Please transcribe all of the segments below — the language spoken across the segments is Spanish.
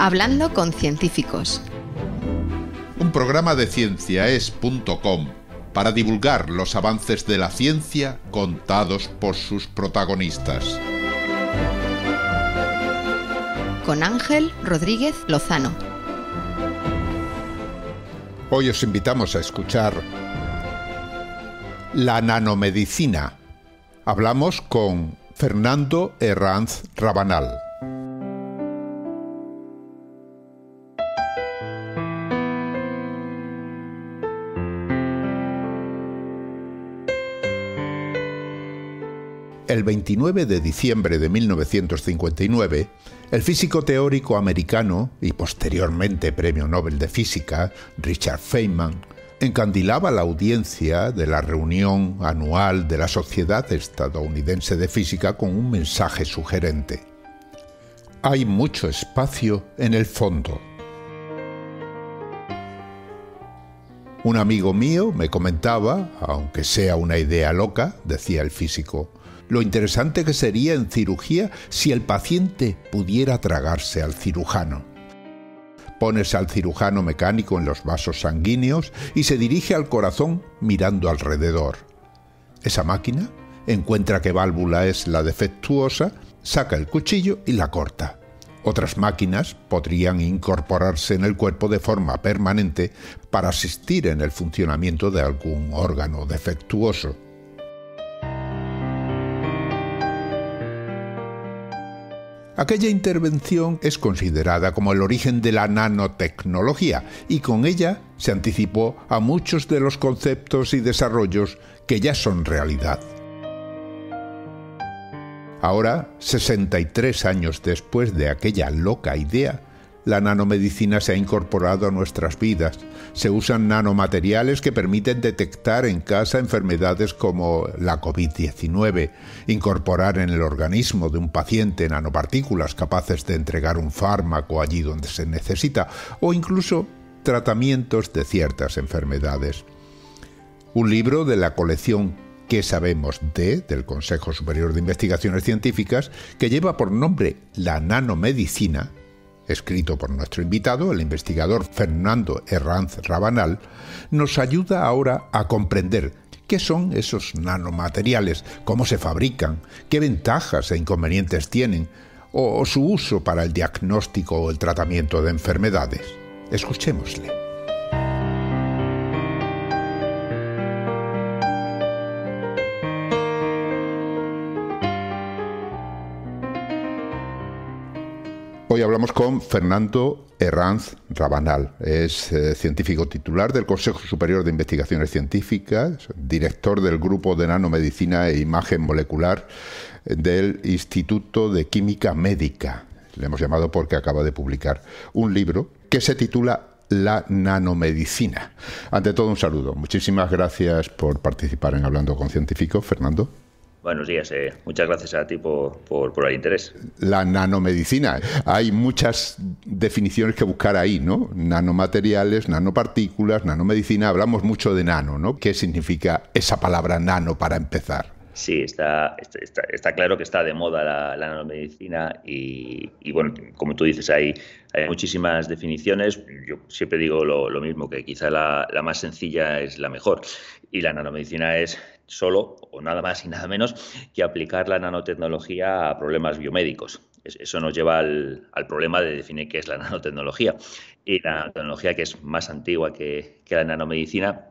Hablando con científicos. Un programa de cienciaes.com para divulgar los avances de la ciencia contados por sus protagonistas. Con Ángel Rodríguez Lozano. Hoy os invitamos a escuchar La nanomedicina Hablamos con Fernando Herranz Rabanal. El 29 de diciembre de 1959, el físico teórico americano y posteriormente Premio Nobel de Física, Richard Feynman, encandilaba la audiencia de la reunión anual de la Sociedad Estadounidense de Física con un mensaje sugerente. Hay mucho espacio en el fondo. Un amigo mío me comentaba, aunque sea una idea loca, decía el físico, lo interesante que sería en cirugía si el paciente pudiera tragarse al cirujano. Pones al cirujano mecánico en los vasos sanguíneos y se dirige al corazón mirando alrededor. Esa máquina encuentra qué válvula es la defectuosa, saca el cuchillo y la corta. Otras máquinas podrían incorporarse en el cuerpo de forma permanente para asistir en el funcionamiento de algún órgano defectuoso. Aquella intervención es considerada como el origen de la nanotecnología y con ella se anticipó a muchos de los conceptos y desarrollos que ya son realidad. Ahora, 63 años después de aquella loca idea, la nanomedicina se ha incorporado a nuestras vidas. Se usan nanomateriales que permiten detectar en casa enfermedades como la COVID-19, incorporar en el organismo de un paciente nanopartículas capaces de entregar un fármaco allí donde se necesita, o incluso tratamientos de ciertas enfermedades. Un libro de la colección ¿Qué sabemos de? del Consejo Superior de Investigaciones Científicas, que lleva por nombre La nanomedicina, escrito por nuestro invitado, el investigador Fernando Herranz Rabanal, nos ayuda ahora a comprender qué son esos nanomateriales, cómo se fabrican, qué ventajas e inconvenientes tienen, o, su uso para el diagnóstico o el tratamiento de enfermedades. Escuchémosle. Hoy hablamos con Fernando Herranz Rabanal. Es eh, científico titular del Consejo Superior de Investigaciones Científicas, director del Grupo de Nanomedicina e Imagen Molecular del Instituto de Química Médica. Le hemos llamado porque acaba de publicar un libro que se titula la nanomedicina. Ante todo, un saludo. Muchísimas gracias por participar en Hablando con Científicos, Fernando. Buenos días, eh. muchas gracias a ti por, el interés. La nanomedicina, hay muchas definiciones que buscar ahí, ¿no? Nanomateriales, nanopartículas, nanomedicina, hablamos mucho de nano, ¿no? ¿Qué significa esa palabra nano para empezar? Sí, está, está, claro que está de moda la, nanomedicina y, bueno, como tú dices, hay, hay muchísimas definiciones. Yo siempre digo lo, mismo, que quizá la, la, más sencilla es la mejor. Y la nanomedicina es solo o nada más y nada menos que aplicar la nanotecnología a problemas biomédicos. Eso nos lleva al, problema de definir qué es la nanotecnología. Y la nanotecnología, que es más antigua que, que la nanomedicina,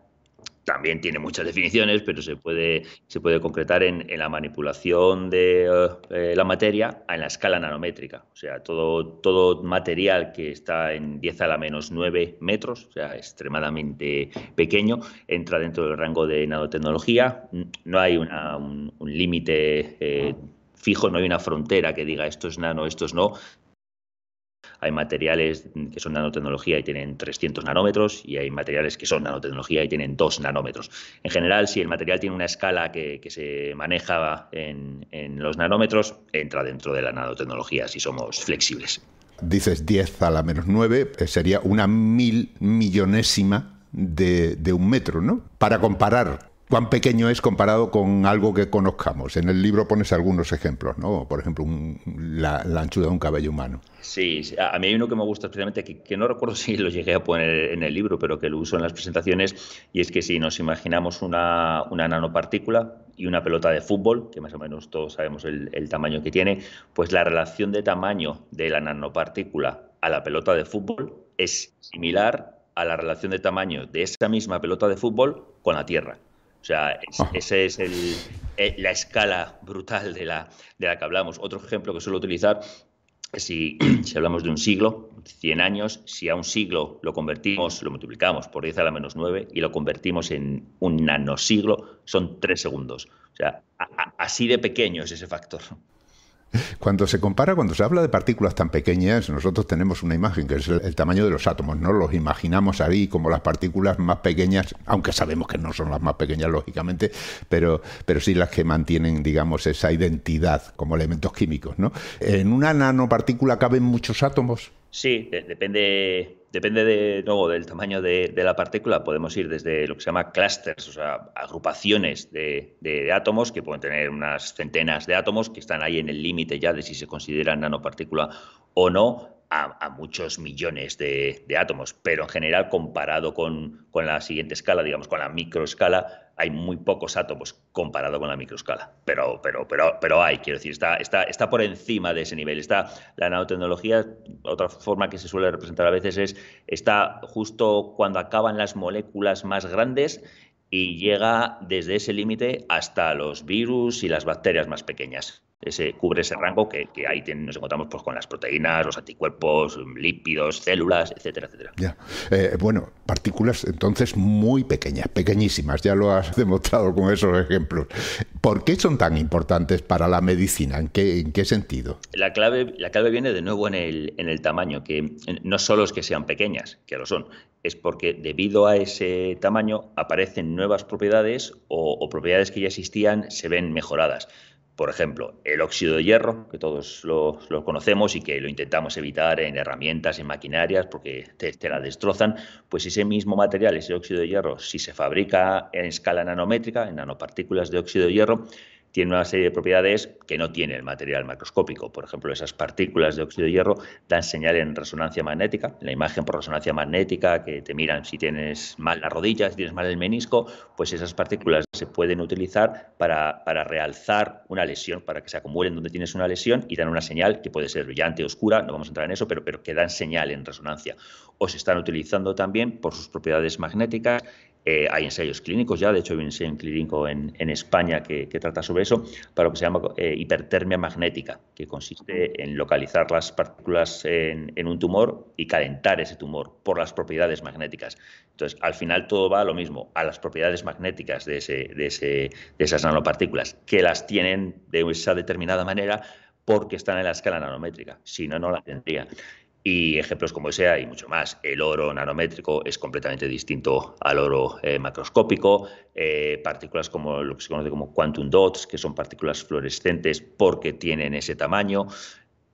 también tiene muchas definiciones, pero se puede, se puede concretar en, la manipulación de eh, la materia en la escala nanométrica. O sea, todo, todo material que está en 10 a la menos 9 metros, o sea, extremadamente pequeño, entra dentro del rango de nanotecnología. No hay un, límite. Eh, fijo, no hay una frontera que diga esto es nano, esto es no, hay materiales que son nanotecnología y tienen 300 nanómetros y hay materiales que son nanotecnología y tienen 2 nanómetros. En general, si el material tiene una escala que, se maneja en, los nanómetros, entra dentro de la nanotecnología si somos flexibles. Dices 10 a la menos 9, eh, sería una mil millonésima de, un metro, ¿no? Para comparar cuán pequeño es comparado con algo que conozcamos. En el libro pones algunos ejemplos, ¿no? Por ejemplo, la, anchura de un cabello humano. Sí, a mí hay uno que me gusta especialmente, que, no recuerdo si lo llegué a poner en el libro, pero que lo uso en las presentaciones, y es que si nos imaginamos una, nanopartícula y una pelota de fútbol, que más o menos todos sabemos el, el tamaño que tiene, pues la relación de tamaño de la nanopartícula a la pelota de fútbol es similar a la relación de tamaño de esa misma pelota de fútbol con la Tierra. O sea, es, ah. es eh, la escala brutal de la, que hablamos. Otro ejemplo que suelo utilizar si, si, hablamos de un siglo, 100 años, si a un siglo lo convertimos, lo multiplicamos por 10 a la menos 9 y lo convertimos en un nanosiglo, son 3 segundos. O sea, así de pequeño es ese factor. Cuando se compara, cuando se habla de partículas tan pequeñas, nosotros tenemos una imagen que es el, tamaño de los átomos, ¿no? Los imaginamos ahí como las partículas más pequeñas, aunque sabemos que no son las más pequeñas, lógicamente, pero, pero sí las que mantienen, digamos, esa identidad como elementos químicos, ¿no? ¿En una nanopartícula caben muchos átomos? Sí, depende depende de, nuevo del tamaño de, la partícula, podemos ir desde lo que se llama clusters, o sea, agrupaciones de, átomos que pueden tener unas centenas de átomos que están ahí en el límite ya de si se considera nanopartícula o no, a, muchos millones de, átomos, pero en general comparado con, con, la siguiente escala, digamos con la microescala, hay muy pocos átomos comparado con la microescala, pero, pero, pero, pero hay, quiero decir, está, está, está por encima de ese nivel. Está la nanotecnología, otra forma que se suele representar a veces es, está justo cuando acaban las moléculas más grandes y llega desde ese límite hasta los virus y las bacterias más pequeñas ese, cubre ese rango que, que ahí nos encontramos pues, con las proteínas, los anticuerpos, mm, lípidos, células, etcétera, etcétera. Ya. Eh, bueno, partículas entonces muy pequeñas, pequeñísimas, ya lo has demostrado con esos ejemplos. ¿Por qué son tan importantes para la medicina? ¿En qué, sentido? La clave, viene de nuevo en el, tamaño, que no solo es que sean pequeñas, que lo son, es porque debido a ese tamaño aparecen nuevas propiedades o propiedades que ya existían se ven mejoradas. Por ejemplo, el óxido de hierro, que todos lo, conocemos y que lo intentamos evitar en herramientas, en maquinarias, porque te, la destrozan, pues ese mismo material, ese óxido de hierro, si se fabrica en escala nanométrica, en nanopartículas de óxido de hierro, tiene una serie de propiedades que no tiene el material macroscópico. Por ejemplo, esas partículas de óxido de hierro dan señal en resonancia magnética, en la imagen por resonancia magnética, que te miran si tienes mal la rodilla, si tienes mal el menisco, pues esas partículas se pueden utilizar para, realzar una lesión, para que se acumulen donde tienes una lesión y dan una señal que puede ser brillante, o oscura, no vamos a entrar en eso, pero, pero que dan señal en resonancia. O se están utilizando también por sus propiedades magnéticas eh, hay ensayos clínicos ya, de hecho hay un ensayo clínico en, España que, trata sobre eso, para lo que se llama eh, hipertermia magnética, que consiste en localizar las partículas en, un tumor y calentar ese tumor por las propiedades magnéticas. Entonces, al final todo va a lo mismo, a las propiedades magnéticas de, esas nanopartículas, que las tienen de esa determinada manera porque están en la escala nanométrica, si no, no las tendría. Y ejemplos como ese hay mucho más. El oro nanométrico es completamente distinto al oro eh, macroscópico. Eh, partículas como lo que se conoce como quantum dots, que son partículas fluorescentes porque tienen ese tamaño.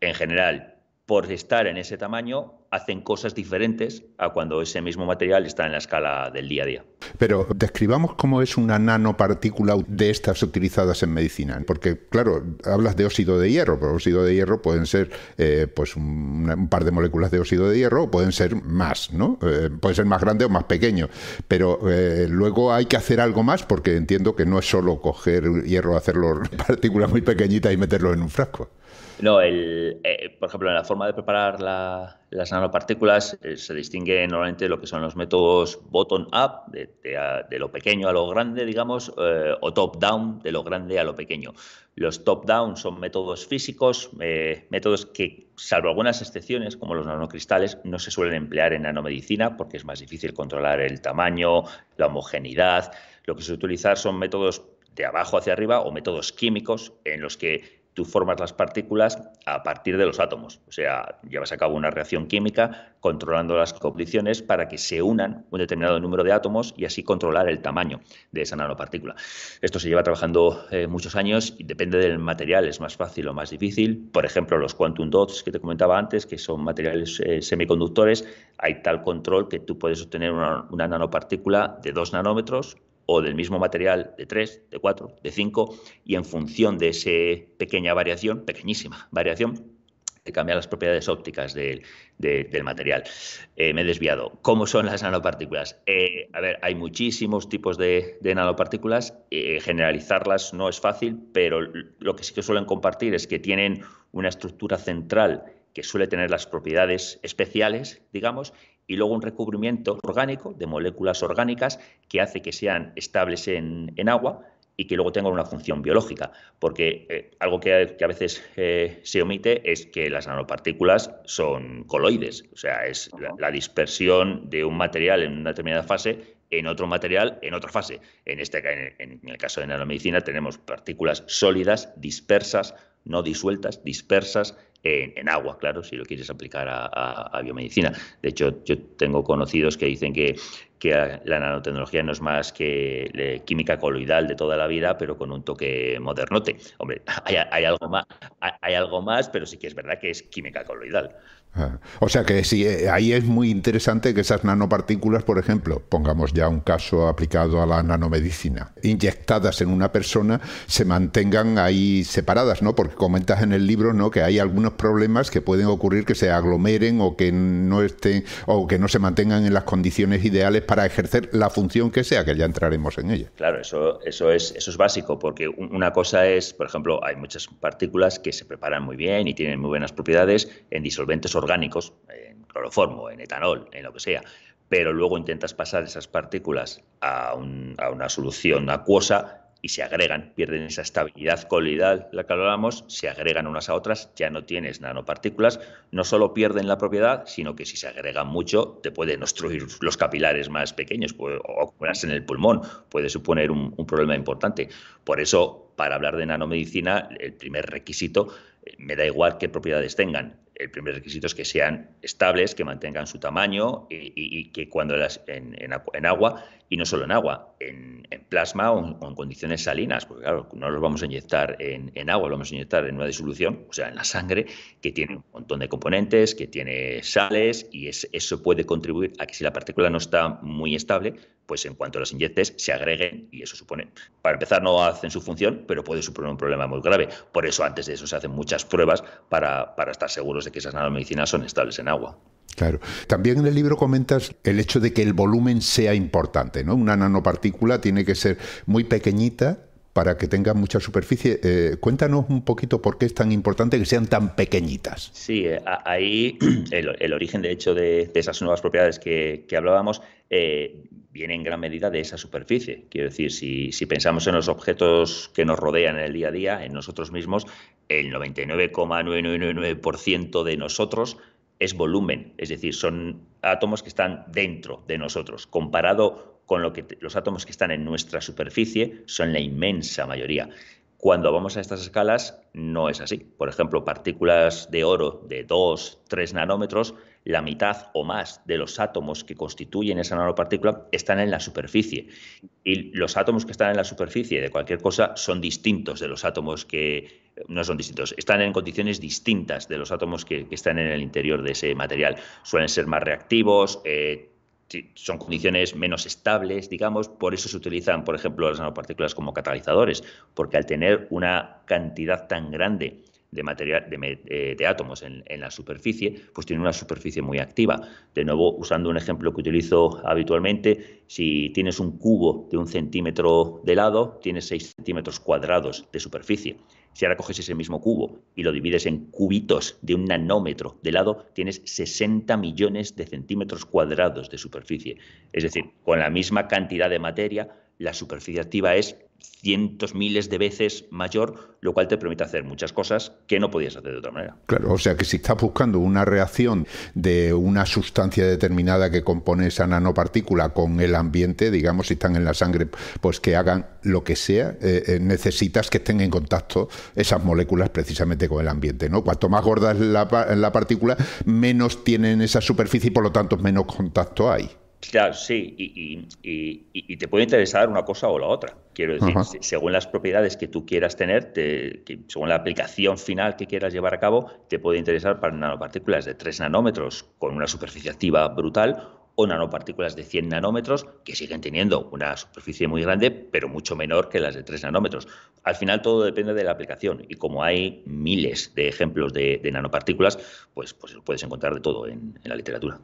En general, por estar en ese tamaño, hacen cosas diferentes a cuando ese mismo material está en la escala del día a día. Pero describamos cómo es una nanopartícula de estas utilizadas en medicina, porque claro, hablas de óxido de hierro, pero óxido de hierro pueden ser eh, pues un, par de moléculas de óxido de hierro, o pueden ser más, ¿no? Eh, puede ser más grande o más pequeño, pero eh, luego hay que hacer algo más porque entiendo que no es solo coger hierro, hacerlo partículas muy pequeñitas y meterlo en un frasco. No, el, eh, por ejemplo, en la forma de preparar las nanopartículas eh, se distingue normalmente lo que son los métodos bottom-up, de, lo pequeño a lo grande, digamos, eh, o top-down, de lo grande a lo pequeño. Los top-down son métodos físicos, métodos que, salvo algunas excepciones, como los nanocristales, no se suelen emplear en nanomedicina porque es más difícil controlar el tamaño, la homogeneidad. Lo que se utilizar son métodos de abajo hacia arriba o métodos químicos en los que tú formas las partículas a partir de los átomos. O sea, llevas a cabo una reacción química controlando las condiciones para que se unan un determinado número de átomos y así controlar el tamaño de esa nanopartícula. Esto se lleva trabajando eh, muchos años y depende del material, es más fácil o más difícil. Por ejemplo, los quantum dots que te comentaba antes, que son materiales eh, semiconductores, hay tal control que tú puedes obtener una, nanopartícula de dos nanómetros o del mismo material de 3, de 4, de 5, y en función de esa pequeña variación, pequeñísima variación, que cambian las propiedades ópticas del, material. Eh, me he desviado. ¿Cómo son las nanopartículas? Eh, a ver, hay muchísimos tipos de, nanopartículas. Eh, generalizarlas no es fácil, pero lo que sí que suelen compartir es que tienen una estructura central que suele tener las propiedades especiales, digamos, y luego un recubrimiento orgánico de moléculas orgánicas que hace que sean estables en, agua y que luego tengan una función biológica. Porque eh, algo que, a veces eh, se omite es que las nanopartículas son coloides, o sea, es la, dispersión de un material en una determinada fase en otro material en otra fase. En, este, en, en el caso de nanomedicina tenemos partículas sólidas, dispersas, no disueltas, dispersas en, agua, claro, si lo quieres aplicar a, biomedicina. De hecho, yo tengo conocidos que dicen que, la nanotecnología no es más que química coloidal de toda la vida, pero con un toque modernote. Hombre, hay, algo más, hay, algo más, pero sí que es verdad que es química coloidal. Ah, o sea que sí, eh, ahí es muy interesante que esas nanopartículas, por ejemplo, pongamos ya un caso aplicado a la nanomedicina, inyectadas en una persona, se mantengan ahí separadas, ¿no? Porque comentas en el libro, ¿no? Que hay algunos problemas que pueden ocurrir que se aglomeren o que no estén o que no se mantengan en las condiciones ideales para ejercer la función que sea, que ya entraremos en ella. Claro, eso, eso es, eso es básico, porque una cosa es, por ejemplo, hay muchas partículas que se preparan muy bien y tienen muy buenas propiedades en disolventes orgánicos, en cloroformo, en etanol, en lo que sea pero luego intentas pasar esas partículas a, a una solución acuosa y se agregan, pierden esa estabilidad coloidal la que hablábamos, se agregan unas a otras, ya no tienes nanopartículas, no solo pierden la propiedad, sino que si se agregan mucho te pueden obstruir los capilares más pequeños pues, o acumularse en el pulmón, puede suponer un, problema importante. Por eso, para hablar de nanomedicina, el primer requisito, eh, me da igual qué propiedades tengan, el primer requisito es que sean estables, que mantengan su tamaño y, que cuando las en, agua y no solo en agua, en, plasma o en, condiciones salinas, porque claro, no los vamos a inyectar en, agua, los vamos a inyectar en una disolución, o sea, en la sangre, que tiene un montón de componentes, que tiene sales, y eso puede contribuir a que si la partícula no está muy estable, pues en cuanto las los inyectes se agreguen, y eso supone, para empezar, no hacen su función, pero puede suponer un problema muy grave. Por eso antes de eso se hacen muchas pruebas para, para estar seguros de que esas nanomedicinas son estables en agua. Claro. También en el libro comentas el hecho de que el volumen sea importante, ¿no? Una nanopartícula tiene que ser muy pequeñita para que tenga mucha superficie. Eh, cuéntanos un poquito por qué es tan importante que sean tan pequeñitas. Sí, eh, ahí el, origen, de hecho, de, esas nuevas propiedades que, hablábamos eh, viene en gran medida de esa superficie. Quiero decir, si, si, pensamos en los objetos que nos rodean en el día a día, en nosotros mismos, el 99,999% de nosotros es volumen, es decir, son átomos que están dentro de nosotros, comparado con lo que los átomos que están en nuestra superficie son la inmensa mayoría. Cuando vamos a estas escalas no es así. Por ejemplo, partículas de oro de 2, 3 nanómetros la mitad o más de los átomos que constituyen esa nanopartícula están en la superficie. Y los átomos que están en la superficie de cualquier cosa son distintos de los átomos que no son distintos, están en condiciones distintas de los átomos que, están en el interior de ese material. Suelen ser más reactivos, eh, son condiciones menos estables, digamos, por eso se utilizan, por ejemplo, las nanopartículas como catalizadores, porque al tener una cantidad tan grande de, material, eh, de, átomos en, en, la superficie, pues tiene una superficie muy activa. De nuevo, usando un ejemplo que utilizo habitualmente, si tienes un cubo de un centímetro de lado, tienes 6 centímetros cuadrados de superficie. Si ahora coges ese mismo cubo y lo divides en cubitos de un nanómetro de lado, tienes 60 millones de centímetros cuadrados de superficie. Es decir, con la misma cantidad de materia, la superficie activa es cientos, miles de veces mayor, lo cual te permite hacer muchas cosas que no podías hacer de otra manera. Claro, o sea que si estás buscando una reacción de una sustancia determinada que compone esa nanopartícula con el ambiente, digamos, si están en la sangre, pues que hagan lo que sea, eh, eh, necesitas que estén en contacto esas moléculas precisamente con el ambiente, ¿no? Cuanto más gorda es la, la partícula, menos tienen esa superficie y por lo tanto menos contacto hay. Claro, sí, y, te puede interesar una cosa o la otra. Quiero decir, según las propiedades que tú quieras tener, según la aplicación final que quieras llevar a cabo, te puede interesar para nanopartículas de 3 nanómetros con una superficie activa brutal o nanopartículas de 100 nanómetros que siguen teniendo una superficie muy grande, pero mucho menor que las de 3 nanómetros. Al final todo depende de la aplicación y como hay miles de ejemplos de, nanopartículas, pues, pues puedes encontrar de todo en la literatura.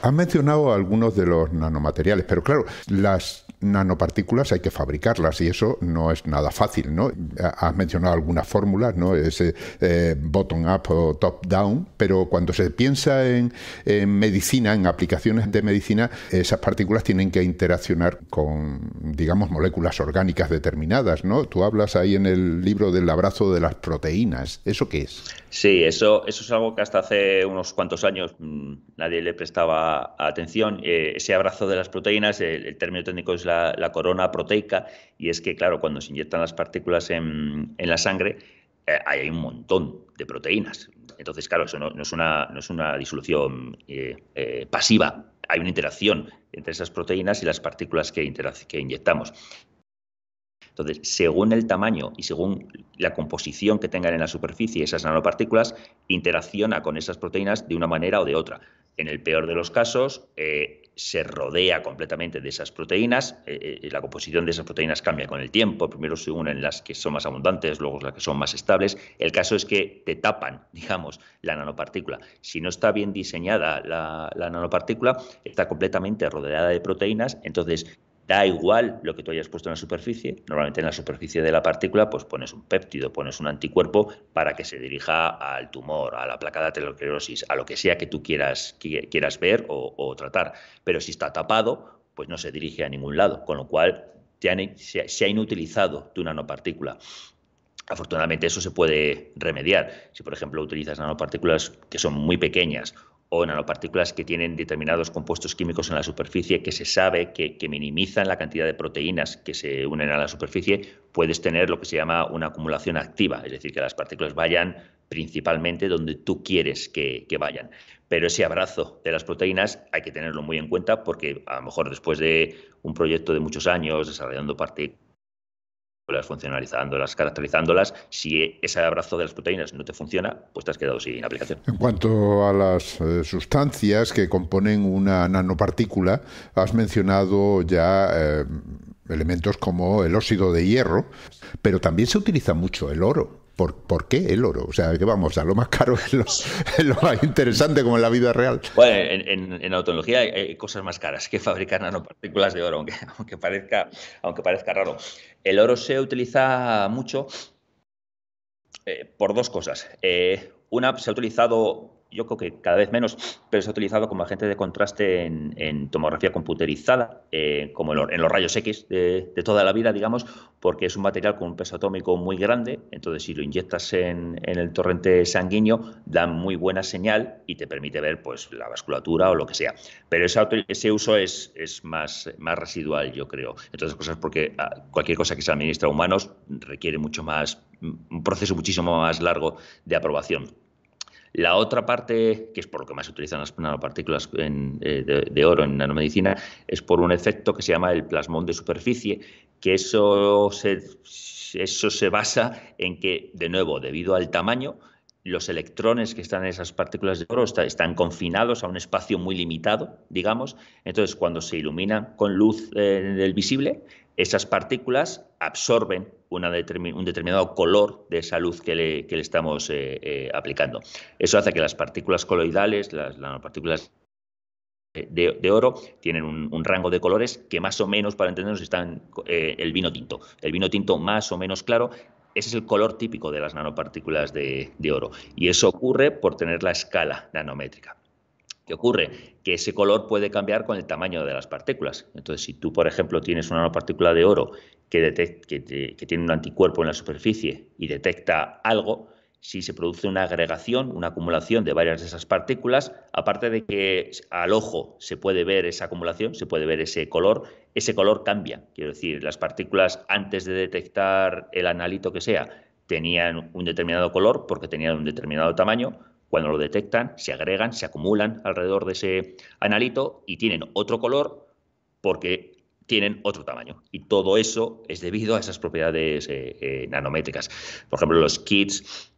Has mencionado algunos de los nanomateriales, pero claro, las nanopartículas hay que fabricarlas y eso no es nada fácil, ¿no? Has mencionado algunas fórmulas, ¿no? Ese eh, bottom-up o top-down, pero cuando se piensa en, en, medicina, en aplicaciones de medicina, esas partículas tienen que interaccionar con, digamos, moléculas orgánicas determinadas, ¿no? Tú hablas ahí en el libro del abrazo de las proteínas, ¿eso qué es? Sí, eso, eso es algo que hasta hace unos cuantos años mm, nadie le prestaba atención. Eh, ese abrazo de las proteínas, el, término técnico es la, corona proteica, y es que, claro, cuando se inyectan las partículas en, la sangre, eh, hay un montón de proteínas. Entonces, claro, eso no, es, una, no es, una, disolución eh, pasiva, hay una interacción entre esas proteínas y las partículas que inyectamos. Entonces, según el tamaño y según la composición que tengan en la superficie esas nanopartículas, interacciona con esas proteínas de una manera o de otra. En el peor de los casos, eh, se rodea completamente de esas proteínas, eh, eh, la composición de esas proteínas cambia con el tiempo, primero se en las que son más abundantes, luego las que son más estables. El caso es que te tapan, digamos, la nanopartícula. Si no está bien diseñada la, la nanopartícula, está completamente rodeada de proteínas, entonces Da igual lo que tú hayas puesto en la superficie. Normalmente en la superficie de la partícula, pues pones un péptido, pones un anticuerpo para que se dirija al tumor, a la placa de aterosclerosis, a lo que sea que tú quieras, quieras ver o, tratar. Pero si está tapado, pues no se dirige a ningún lado, con lo cual se, se, ha inutilizado tu nanopartícula. Afortunadamente eso se puede remediar. Si por ejemplo utilizas nanopartículas que son muy pequeñas o nanopartículas que tienen determinados compuestos químicos en la superficie que se sabe que, minimizan la cantidad de proteínas que se unen a la superficie, puedes tener lo que se llama una acumulación activa, es decir, que las partículas vayan principalmente donde tú quieres que, que vayan. Pero ese abrazo de las proteínas hay que tenerlo muy en cuenta porque a lo mejor después de un proyecto de muchos años desarrollando partículas, las funcionalizándolas, caracterizándolas. Si ese abrazo de las proteínas no te funciona, pues te has quedado sin aplicación. En cuanto a las eh, sustancias que componen una nanopartícula, has mencionado ya eh, elementos como el óxido de hierro, pero también se utiliza mucho el oro. ¿Por, qué el oro? O sea, que vamos, a lo más caro es lo, más interesante como en la vida real. Bueno, en, autología hay, cosas más caras que fabricar nanopartículas de oro, aunque, aunque, parezca, aunque parezca raro. El oro se utiliza mucho eh, por dos cosas. Eh, una, se ha utilizado yo creo que cada vez menos, pero se ha utilizado como agente de contraste en, tomografía computerizada, eh, como en, los rayos X de, toda la vida, digamos, porque es un material con un peso atómico muy grande, entonces si lo inyectas en, el torrente sanguíneo da muy buena señal y te permite ver pues la vasculatura o lo que sea. Pero ese, ese uso es, más, residual, yo creo. Entonces, cosas porque ah, cualquier cosa que se administra a humanos requiere mucho más, un proceso muchísimo más largo de aprobación. La otra parte, que es por lo que más se utilizan las nanopartículas eh, de, oro en nanomedicina, es por un efecto que se llama el plasmón de superficie, que eso se basa en que, de nuevo, debido al tamaño, los electrones que están en esas partículas de oro están confinados a un espacio muy limitado, digamos. Entonces, cuando se iluminan con luz eh, del visible, esas partículas absorben un determinado color de esa luz que le, estamos eh, eh, aplicando. Eso hace que las partículas coloidales, las nanopartículas de, oro tienen un, rango de colores que más o menos, para entendernos, están en el vino tinto. El vino tinto más o menos claro ese es el color típico de las nanopartículas de, oro. Y eso ocurre por tener la escala nanométrica. ¿Qué ocurre? Que ese color puede cambiar con el tamaño de las partículas. Entonces, si tú, por ejemplo, tienes una nanopartícula de oro que, tiene un anticuerpo en la superficie y detecta algo, si se produce una agregación, una acumulación de varias de esas partículas, aparte de que al ojo se puede ver esa acumulación, se puede ver ese color, ese color cambia. Quiero decir, las partículas antes de detectar el analito que sea tenían un determinado color porque tenían un determinado tamaño. Cuando lo detectan, se agregan, se acumulan alrededor de ese analito y tienen otro color porque tienen otro tamaño. Y todo eso es debido a esas propiedades eh, eh, nanométricas. Por ejemplo, los kits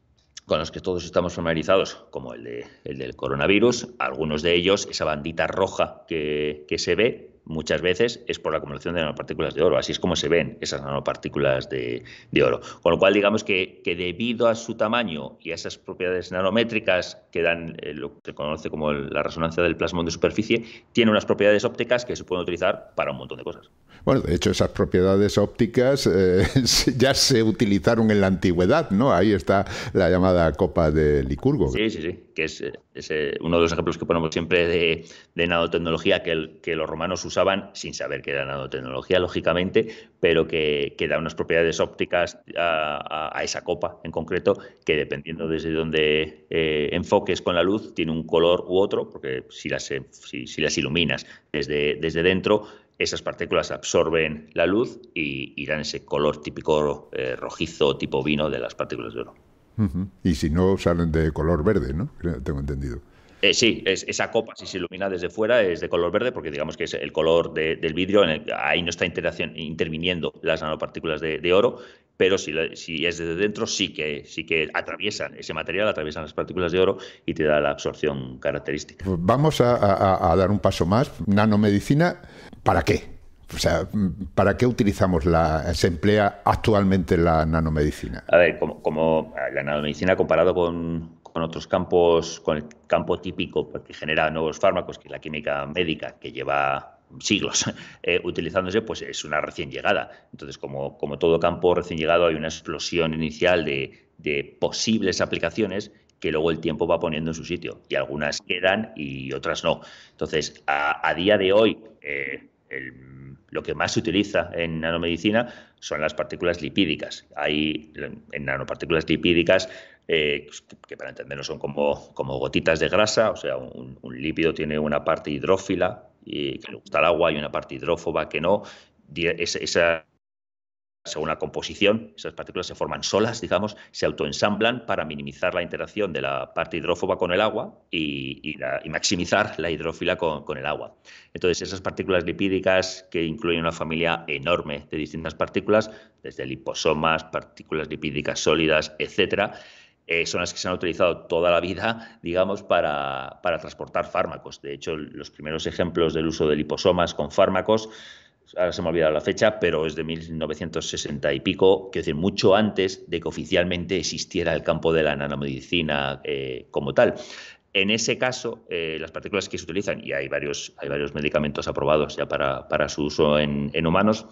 con los que todos estamos familiarizados, como el, de, el del coronavirus, algunos de ellos, esa bandita roja que, que se ve, muchas veces es por la acumulación de nanopartículas de oro. Así es como se ven esas nanopartículas de, oro. Con lo cual, digamos que, debido a su tamaño y a esas propiedades nanométricas que dan eh, lo que se conoce como la resonancia del plasmón de superficie, tiene unas propiedades ópticas que se pueden utilizar para un montón de cosas. Bueno, de hecho, esas propiedades ópticas eh, ya se utilizaron en la antigüedad, ¿no? Ahí está la llamada copa de Licurgo. Sí, sí, sí que es, eh, eh, uno de los ejemplos que ponemos siempre de, nanotecnología que, los romanos usaban sin saber que era nanotecnología, lógicamente, pero que, da unas propiedades ópticas a, esa copa en concreto, que dependiendo desde donde eh, enfoques con la luz, tiene un color u otro, porque si las, si, iluminas desde, dentro, esas partículas absorben la luz y, dan ese color típico rojizo tipo vino de las partículas de oro. Y si no, salen de color verde, ¿no? Tengo entendido. Eh, sí, esa copa, si se ilumina desde fuera, es de color verde, porque digamos que es el color del vidrio, ahí no está interviniendo las nanopartículas de, oro, pero si, es desde dentro, sí que, sí que atraviesan ese material, atraviesan las partículas de oro y te da la absorción característica. Vamos a dar un paso más. Nanomedicina, ¿para qué? O sea, ¿para qué utilizamos la, se emplea actualmente la nanomedicina? A ver, como, como la nanomedicina comparado con, otros campos, con el campo típico que genera nuevos fármacos, que es la química médica, que lleva siglos eh, utilizándose, pues es una recién llegada. Entonces, como, como todo campo recién llegado, hay una explosión inicial de, posibles aplicaciones que luego el tiempo va poniendo en su sitio. Y algunas quedan y otras no. Entonces, a, día de hoy, eh, el lo que más se utiliza en nanomedicina son las partículas lipídicas. Hay en nanopartículas lipídicas eh, pues, que para entenderlo son como, gotitas de grasa, o sea, un, lípido tiene una parte hidrófila y que le gusta el agua y una parte hidrófoba que no. Esa, según la composición, esas partículas se forman solas, digamos, se autoensamblan para minimizar la interacción de la parte hidrófoba con el agua y, maximizar la hidrófila con, el agua. Entonces, esas partículas lipídicas que incluyen una familia enorme de distintas partículas, desde liposomas, partículas lipídicas sólidas, etcétera, eh, son las que se han utilizado toda la vida, digamos, para transportar fármacos. De hecho, los primeros ejemplos del uso de liposomas con fármacos ahora se me ha olvidado la fecha, pero es de 1960 y pico, que decir, mucho antes de que oficialmente existiera el campo de la nanomedicina eh, como tal. En ese caso, eh, las partículas que se utilizan, y hay varios, hay varios medicamentos aprobados ya para, su uso en, humanos,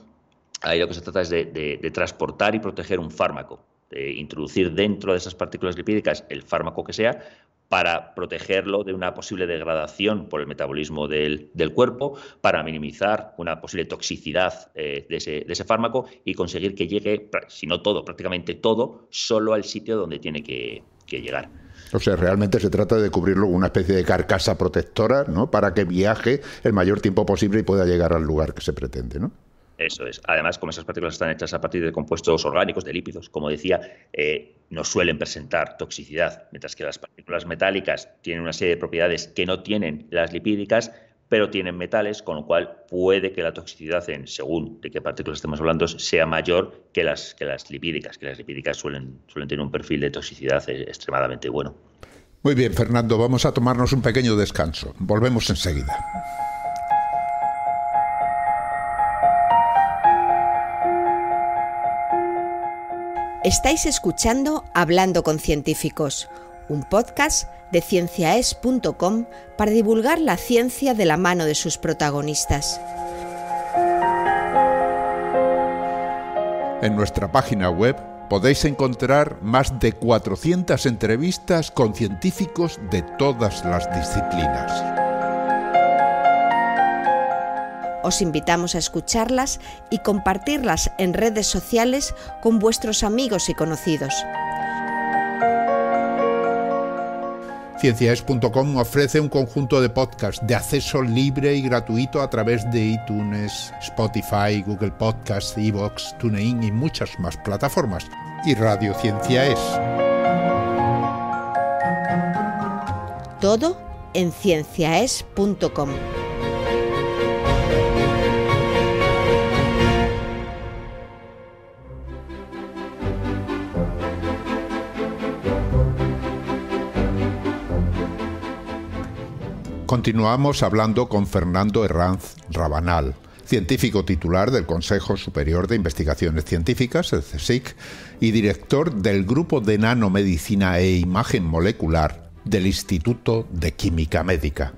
ahí lo que se trata es de transportar y proteger un fármaco eh, introducir dentro de esas partículas lipídicas el fármaco que sea para protegerlo de una posible degradación por el metabolismo del, cuerpo, para minimizar una posible toxicidad eh, de, ese, de, ese, fármaco y conseguir que llegue, si no todo, prácticamente todo, solo al sitio donde tiene que, que llegar. O sea, realmente se trata de cubrirlo con una especie de carcasa protectora, ¿no? Para que viaje el mayor tiempo posible y pueda llegar al lugar que se pretende, ¿no? Eso es. Además, como esas partículas están hechas a partir de compuestos orgánicos, de lípidos, como decía, eh, no suelen presentar toxicidad, mientras que las partículas metálicas tienen una serie de propiedades que no tienen las lipídicas, pero tienen metales, con lo cual puede que la toxicidad, en, según de qué partículas estemos hablando, sea mayor que las, que las lipídicas, que las lipídicas suelen, suelen tener un perfil de toxicidad eh, extremadamente bueno. Muy bien, Fernando, vamos a tomarnos un pequeño descanso. Volvemos enseguida. Estáis escuchando Hablando con Científicos, un podcast de cienciaes.com para divulgar la ciencia de la mano de sus protagonistas. En nuestra página web podéis encontrar más de 400 entrevistas con científicos de todas las disciplinas. Os invitamos a escucharlas y compartirlas en redes sociales con vuestros amigos y conocidos. Ciencias.com ofrece un conjunto de podcasts de acceso libre y gratuito a través de iTunes, Spotify, Google Podcasts, Evox, TuneIn y muchas más plataformas. Y Radio Cienciaes. Todo en ciencias.com. Continuamos hablando con Fernando Herranz Rabanal, científico titular del Consejo Superior de Investigaciones Científicas, el CSIC, y director del Grupo de Nanomedicina e Imagen Molecular del Instituto de Química Médica.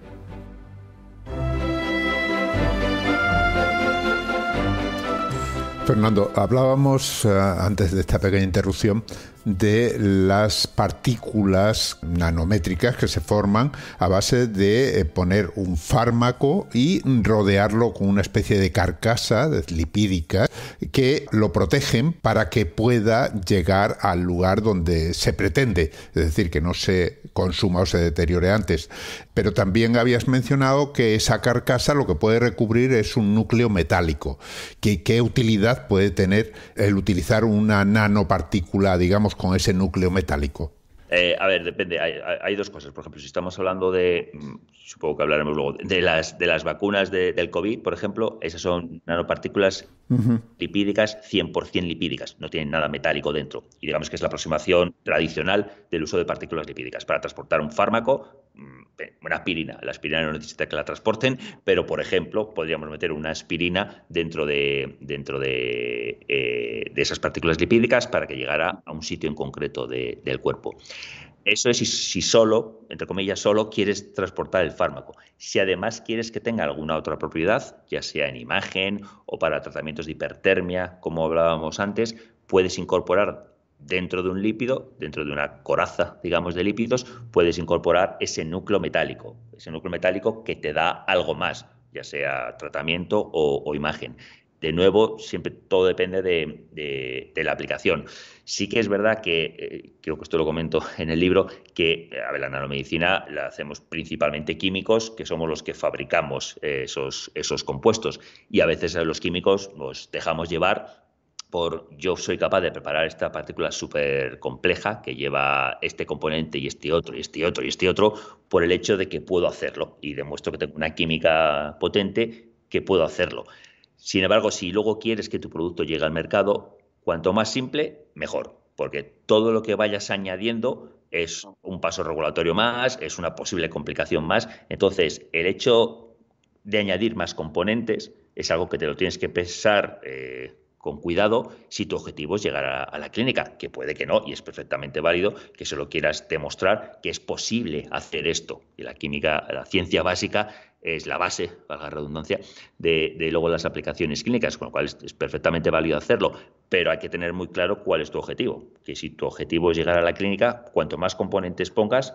Fernando, hablábamos eh, antes de esta pequeña interrupción de las partículas nanométricas que se forman a base de eh, poner un fármaco y rodearlo con una especie de carcasa lipídica que lo protegen para que pueda llegar al lugar donde se pretende, es decir, que no se consuma o se deteriore antes. Pero también habías mencionado que esa carcasa lo que puede recubrir es un núcleo metálico. ¿Qué, utilidad puede tener el utilizar una nanopartícula, digamos, con ese núcleo metálico? Eh, a ver, depende. Hay, dos cosas. Por ejemplo, si estamos hablando de, mm, supongo que hablaremos luego, de las, de las vacunas del COVID, por ejemplo, esas son nanopartículas Lipídicas, 100% lipídicas, no tienen nada metálico dentro. Y digamos que es la aproximación tradicional del uso de partículas lipídicas. Para transportar un fármaco, mm, eh, una aspirina, la aspirina no necesita que la transporten, pero por ejemplo, podríamos meter una aspirina dentro de, dentro de, eh, esas partículas lipídicas para que llegara a un sitio en concreto del cuerpo. Eso es si, solo, entre comillas, solo quieres transportar el fármaco. Si además quieres que tenga alguna otra propiedad, ya sea en imagen o para tratamientos de hipertermia, como hablábamos antes, puedes incorporar dentro de un lípido, dentro de una coraza, digamos, de lípidos, puedes incorporar ese núcleo metálico, ese núcleo metálico que te da algo más, ya sea tratamiento o, imagen. De nuevo, siempre todo depende de la aplicación. Sí que es verdad que, eh, creo que esto lo comento en el libro, que a la nanomedicina la hacemos principalmente químicos, que somos los que fabricamos eh, esos, esos compuestos. Y a veces los químicos nos dejamos llevar por yo soy capaz de preparar esta partícula súper compleja que lleva este componente y este otro y este otro y este otro por el hecho de que puedo hacerlo y demuestro que tengo una química potente que puedo hacerlo. Sin embargo, si luego quieres que tu producto llegue al mercado, Cuanto más simple, mejor, porque todo lo que vayas añadiendo es un paso regulatorio más, es una posible complicación más. Entonces, el hecho de añadir más componentes es algo que te lo tienes que pensar eh, con cuidado si tu objetivo es llegar a, la clínica, que puede que no, y es perfectamente válido que solo quieras demostrar que es posible hacer esto. Y la química, la ciencia básica es la base, valga la redundancia, de, luego las aplicaciones clínicas, con lo cual es, perfectamente válido hacerlo, pero hay que tener muy claro cuál es tu objetivo, que si tu objetivo es llegar a la clínica, cuanto más componentes pongas,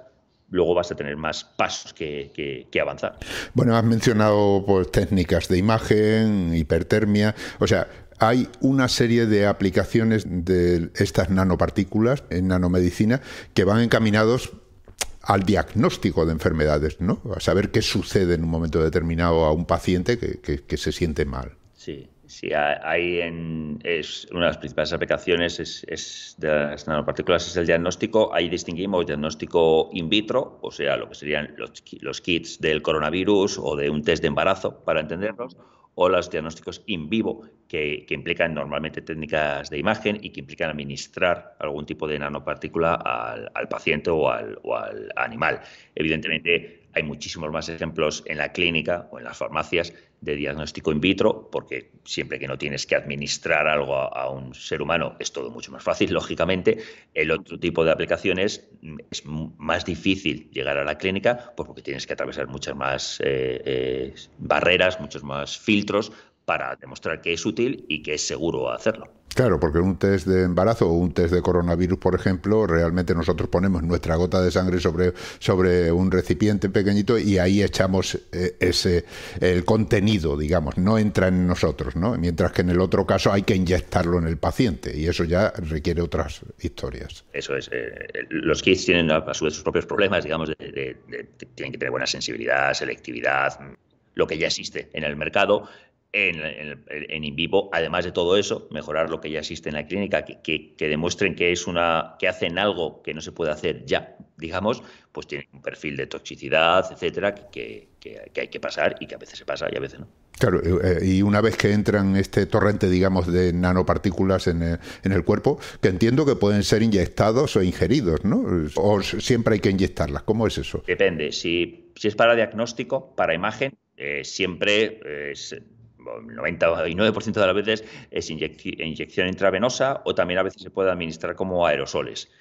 luego vas a tener más pasos que, avanzar. Bueno, has mencionado pues, técnicas de imagen, hipertermia, o sea, hay una serie de aplicaciones de estas nanopartículas en nanomedicina que van encaminados al diagnóstico de enfermedades, ¿no? A saber qué sucede en un momento determinado a un paciente que, se siente mal. Sí, sí, hay en, es una de las principales aplicaciones es, de las nanopartículas es el diagnóstico. Ahí distinguimos diagnóstico in vitro, o sea, lo que serían los, kits del coronavirus o de un test de embarazo, para entenderlos o los diagnósticos in vivo, que, implican normalmente técnicas de imagen y que implican administrar algún tipo de nanopartícula al, al paciente o al animal. Evidentemente, hay muchísimos más ejemplos en la clínica o en las farmacias de diagnóstico in vitro, porque siempre que no tienes que administrar algo a, un ser humano es todo mucho más fácil, lógicamente. El otro tipo de aplicaciones mm, es más difícil llegar a la clínica pues porque tienes que atravesar muchas más eh, eh, barreras, muchos más filtros para demostrar que es útil y que es seguro hacerlo. Claro, porque un test de embarazo o un test de coronavirus, por ejemplo, realmente nosotros ponemos nuestra gota de sangre sobre, sobre un recipiente pequeñito y ahí echamos eh, ese el contenido, digamos, no entra en nosotros, ¿no? Mientras que en el otro caso hay que inyectarlo en el paciente y eso ya requiere otras historias. Eso es. Eh, los kits tienen a su vez sus propios problemas, digamos, tienen que tener buena sensibilidad, selectividad, lo que ya existe en el mercado en, in vivo, además de todo eso, mejorar lo que ya existe en la clínica, que, que, demuestren que es una, que hacen algo que no se puede hacer ya, digamos, pues tienen un perfil de toxicidad, etcétera, que, hay que pasar y que a veces se pasa y a veces no. Claro, eh, eh, y una vez que entran este torrente, digamos, de nanopartículas eh, en el, cuerpo, que entiendo que pueden ser inyectados o ingeridos, ¿no? O siempre hay que inyectarlas. ¿Cómo es eso? Depende. Si, si es para diagnóstico, para imagen, siempre es 99% de las veces es inyección intravenosa o también a veces se puede administrar como aerosoles.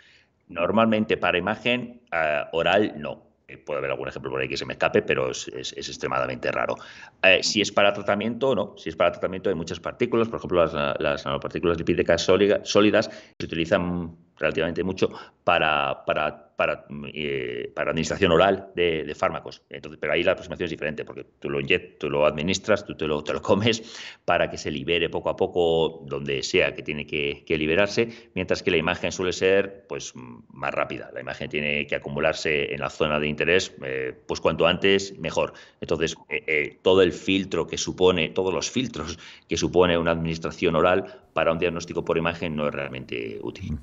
Normalmente para imagen eh, oral no. Eh, puede haber algún ejemplo por ahí que se me escape, pero es, extremadamente raro. Eh, si es para tratamiento, no. Si es para tratamiento, hay muchas partículas, por ejemplo, las, nanopartículas lipídicas sólidas se utilizan relativamente mucho para, para para, mm, eh, para administración oral de, fármacos. Entonces, pero ahí la aproximación es diferente, porque tú lo inyectas, tú lo administras, tú te lo, te lo comes para que se libere poco a poco donde sea que tiene que, liberarse, mientras que la imagen suele ser pues, más rápida. La imagen tiene que acumularse en la zona de interés, eh, pues cuanto antes, mejor. Entonces, eh, todo el filtro que supone, todos los filtros que supone una administración oral para un diagnóstico por imagen no es realmente útil.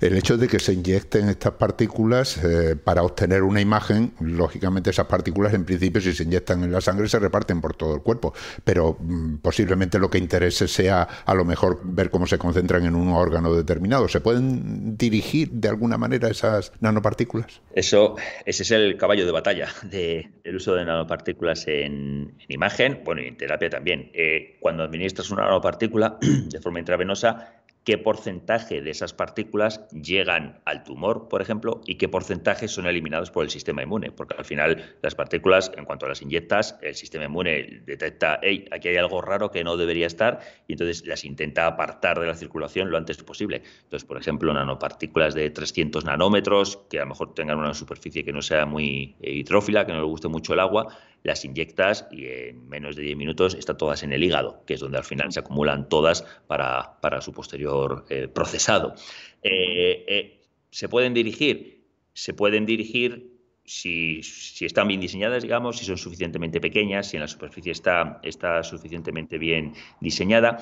El hecho de que se inyecten estas partículas eh, para obtener una imagen, lógicamente esas partículas en principio si se inyectan en la sangre se reparten por todo el cuerpo, pero mm, posiblemente lo que interese sea a lo mejor ver cómo se concentran en un órgano determinado. ¿Se pueden dirigir de alguna manera esas nanopartículas? Eso, ese es el caballo de batalla de, del uso de nanopartículas en, imagen, bueno, y en terapia también. Eh, cuando administras una nanopartícula de forma intravenosa, qué porcentaje de esas partículas llegan al tumor, por ejemplo, y qué porcentaje son eliminados por el sistema inmune. Porque al final las partículas, en cuanto a las inyectas, el sistema inmune detecta, hey, aquí hay algo raro que no debería estar, y entonces las intenta apartar de la circulación lo antes posible. Entonces, por ejemplo, nanopartículas de 300 nanómetros, que a lo mejor tengan una superficie que no sea muy eh, hidrófila, que no le guste mucho el agua, las inyectas y en menos de 10 minutos están todas en el hígado, que es donde al final mm. se acumulan todas para, su posterior eh, procesado. Eh, eh, ¿Se pueden dirigir? Se pueden dirigir si, están bien diseñadas, digamos, si son suficientemente pequeñas, si en la superficie está, está suficientemente bien diseñada.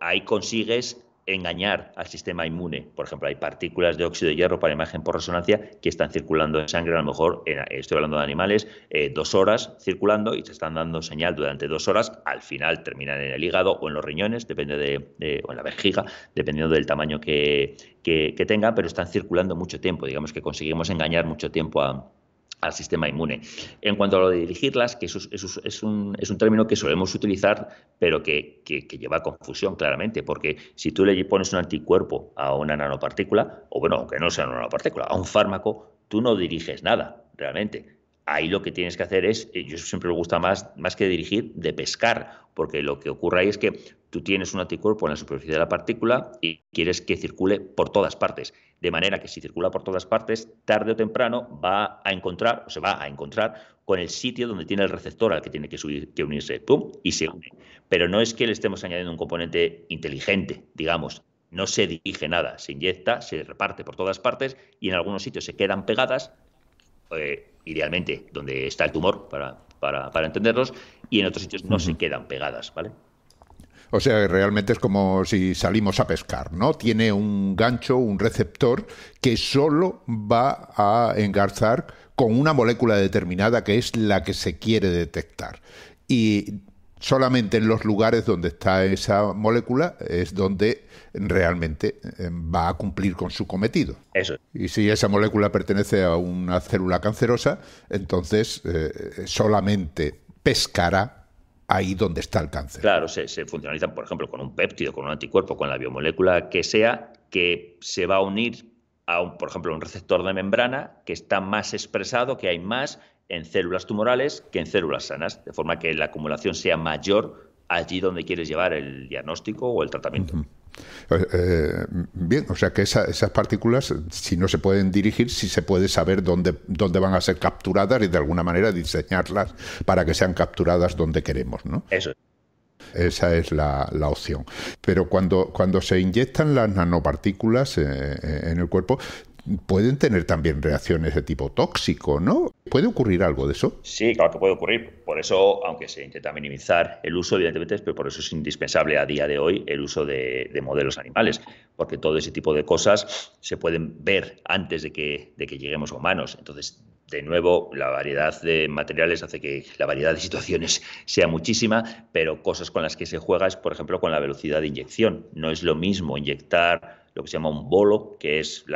ahí consigues engañar al sistema inmune. Por ejemplo, hay partículas de óxido de hierro para imagen por resonancia que están circulando en sangre, a lo mejor, estoy hablando de animales, eh, dos horas circulando y se están dando señal durante dos horas, al final terminan en el hígado o en los riñones, depende de, o en la vejiga, dependiendo del tamaño que tengan, pero están circulando mucho tiempo. Digamos que conseguimos engañar mucho tiempo a, al sistema inmune. En cuanto a lo de dirigirlas, que es, un, término que solemos utilizar, pero que, lleva a confusión claramente, porque si tú le pones un anticuerpo a una nanopartícula, o bueno, que no sea una nanopartícula, a un fármaco, tú no diriges nada, realmente. Ahí lo que tienes que hacer es, eh, yo siempre me gusta más que dirigir, de pescar, porque lo que ocurre ahí es que tú tienes un anticuerpo en la superficie de la partícula y quieres que circule por todas partes. De manera que si circula por todas partes, tarde o temprano va a encontrar, o se va a encontrar con el sitio donde tiene el receptor al que tiene que, unirse, ¡pum! y se une. Pero no es que le estemos añadiendo un componente inteligente, digamos, no se dirige nada, se inyecta, se reparte por todas partes y en algunos sitios se quedan pegadas, eh, idealmente donde está el tumor, para, para, entenderlos, y en otros sitios no se quedan pegadas, ¿vale? O sea, realmente es como si salimos a pescar, ¿no? Tiene un gancho, un receptor que solo va a engarzar con una molécula determinada que es la que se quiere detectar. Y solamente en los lugares donde está esa molécula es donde realmente eh, va a cumplir con su cometido. Y si esa molécula pertenece a una célula cancerosa, entonces eh, solamente pescará ahí donde está el cáncer. Claro, se, se funcionalizan, por ejemplo, con un péptido, con un anticuerpo, con la biomolécula que sea, que se va a unir a, un, por ejemplo, un receptor de membrana que está más expresado, que hay más en células tumorales que en células sanas, de forma que la acumulación sea mayor allí donde quieres llevar el diagnóstico o el tratamiento. Eh, eh, bien, o sea que esas partículas, si no se pueden dirigir, si se puede saber dónde, dónde van a ser capturadas y de alguna manera diseñarlas para que sean capturadas donde queremos, ¿no? Esa es la, opción. Pero cuando, cuando se inyectan las nanopartículas eh, en el cuerpo, pueden tener también reacciones de tipo tóxico, ¿no? ¿Puede ocurrir algo de eso? Sí, claro que puede ocurrir. Por eso, aunque se intenta minimizar el uso, evidentemente, pero por eso es indispensable a día de hoy el uso de, modelos animales, porque todo ese tipo de cosas se pueden ver antes de que, de que lleguemos a humanos. Entonces, de nuevo, la variedad de materiales hace que la variedad de situaciones sea muchísima, pero cosas con las que se juega es, por ejemplo, con la velocidad de inyección. No es lo mismo inyectar lo que se llama un bolo, que es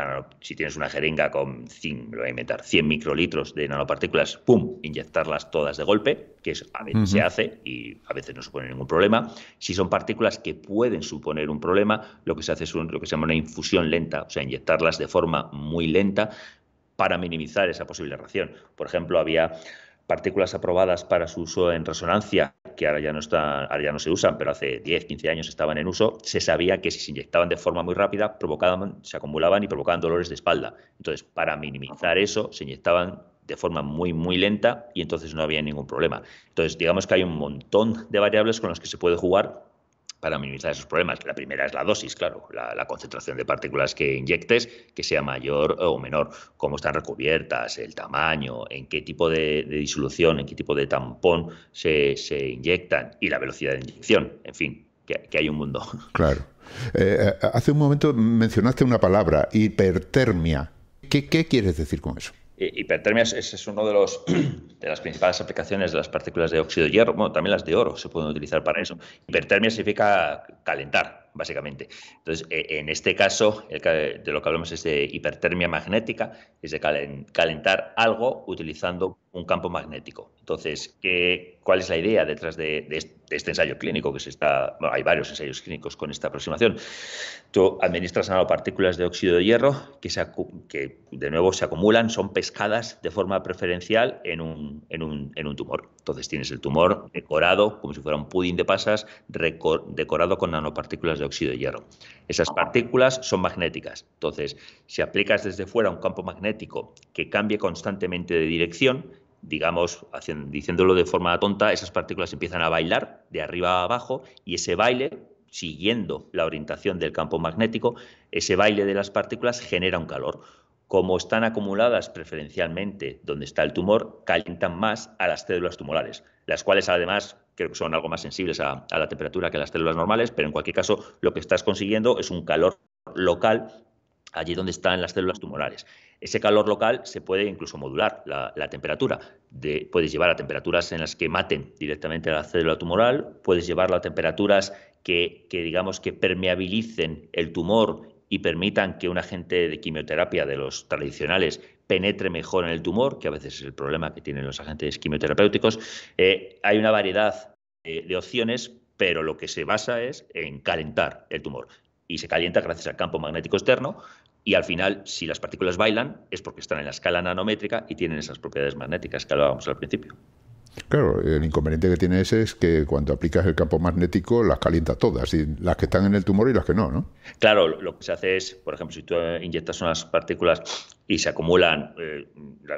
si tienes una jeringa con 100, lo a 100 microlitros de nanopartículas, ¡pum!, inyectarlas todas de golpe, que es, a veces se hace y a veces no supone ningún problema. Si son partículas que pueden suponer un problema, lo que se hace es lo que se llama una infusión lenta, o sea, inyectarlas de forma muy lenta para minimizar esa posible reacción. Por ejemplo, había partículas aprobadas para su uso en resonancia, que ahora ya no están, ahora ya no se usan, pero hace 10, 15 años estaban en uso, se sabía que si se inyectaban de forma muy rápida, provocaban, se acumulaban y provocaban dolores de espalda. Entonces, para minimizar eso, se inyectaban de forma muy, muy lenta y entonces no había ningún problema. Entonces, digamos que hay un montón de variables con las que se puede jugar para minimizar esos problemas. La primera es la dosis, claro, la, concentración de partículas que inyectes, que sea mayor o menor, cómo están recubiertas, el tamaño, en qué tipo de, disolución, en qué tipo de tampón se, se inyectan y la velocidad de inyección, en fin, que, hay un mundo. Claro. Eh, hace un momento mencionaste una palabra, hipertermia. ¿Qué, quieres decir con eso? Hipertermia es, es uno de los de las principales aplicaciones de las partículas de óxido de hierro, bueno, también las de oro se pueden utilizar para eso. Hipertermia significa calentar, básicamente. Entonces, eh, en este caso, de lo que hablamos es de hipertermia magnética, es de calentar algo utilizando un campo magnético. Entonces, ¿cuál es la idea detrás de, este ensayo clínico? que se está, Hay varios ensayos clínicos con esta aproximación. Tú administras nanopartículas de óxido de hierro que, que de nuevo se acumulan, son pescadas de forma preferencial en un, en un, en un tumor. Entonces tienes el tumor decorado como si fuera un pudín de pasas, decorado con nanopartículas de óxido de hierro. Esas ah, partículas son magnéticas. Entonces, si aplicas desde fuera un campo magnético que cambie constantemente de dirección, digamos, diciéndolo de forma tonta, esas partículas empiezan a bailar de arriba a abajo y ese baile, siguiendo la orientación del campo magnético, ese baile de las partículas genera un calor. Como están acumuladas preferencialmente donde está el tumor, calientan más a las células tumorales, las cuales además creo que son algo más sensibles a, la temperatura que las células normales, pero en cualquier caso lo que estás consiguiendo es un calor local allí donde están las células tumorales. Ese calor local se puede incluso modular la, temperatura. puedes llevar a temperaturas en las que maten directamente a la célula tumoral, puedes llevarlo a temperaturas que, digamos que permeabilicen el tumor y permitan que un agente de quimioterapia de los tradicionales penetre mejor en el tumor, que a veces es el problema que tienen los agentes quimioterapéuticos. Eh, hay una variedad eh, de opciones, pero lo que se basa es en calentar el tumor. Y se calienta gracias al campo magnético externo, y al final, si las partículas bailan, es porque están en la escala nanométrica y tienen esas propiedades magnéticas que hablábamos al principio. Claro, el inconveniente que tiene ese es que cuando aplicas el campo magnético las calienta todas, y las que están en el tumor y las que no, ¿no? Claro, lo que se hace es, por ejemplo, si tú eh, inyectas unas partículas y se acumulan, eh,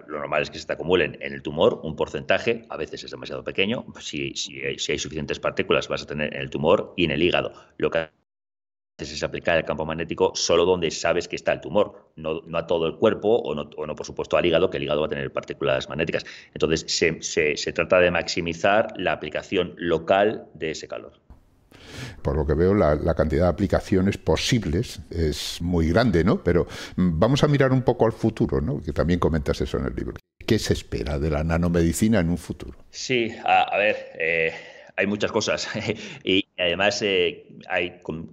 lo normal es que se te acumulen en el tumor un porcentaje, a veces es demasiado pequeño, si, si, hay suficientes partículas vas a tener en el tumor y en el hígado. Lo que es aplicar el campo magnético solo donde sabes que está el tumor, no, a todo el cuerpo o no, por supuesto, al hígado, que el hígado va a tener partículas magnéticas. Entonces, se, trata de maximizar la aplicación local de ese calor. Por lo que veo, la, cantidad de aplicaciones posibles es muy grande, ¿no? Pero mm, vamos a mirar un poco al futuro, ¿no? Que también comentas eso en el libro. ¿Qué se espera de la nanomedicina en un futuro? Sí, a, ver. Eh, hay muchas cosas y, además, eh, hay, como,